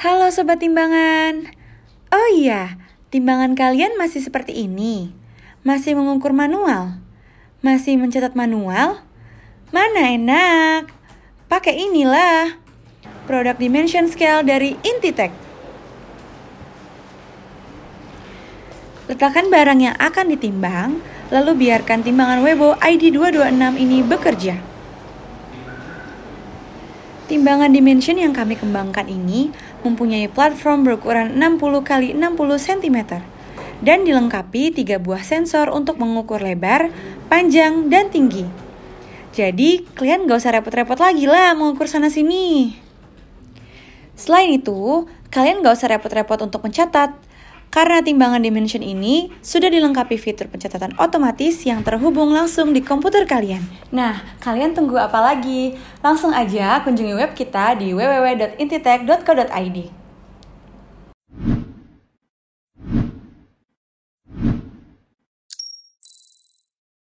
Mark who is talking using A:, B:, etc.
A: Halo sobat timbangan. Oh iya, timbangan kalian masih seperti ini. Masih mengukur manual. Masih mencatat manual? Mana enak. Pakai inilah. produk Dimension Scale dari Intitech. Letakkan barang yang akan ditimbang, lalu biarkan timbangan Webo ID226 ini bekerja. Timbangan dimension yang kami kembangkan ini mempunyai platform berukuran 60 x 60 cm dan dilengkapi tiga buah sensor untuk mengukur lebar, panjang, dan tinggi. Jadi, kalian gak usah repot-repot lagi lah mengukur sana-sini. Selain itu, kalian gak usah repot-repot untuk mencatat, karena timbangan dimension ini sudah dilengkapi fitur pencatatan otomatis yang terhubung langsung di komputer kalian. Nah, kalian tunggu apa lagi? Langsung aja kunjungi web kita di www.intitech.co.id.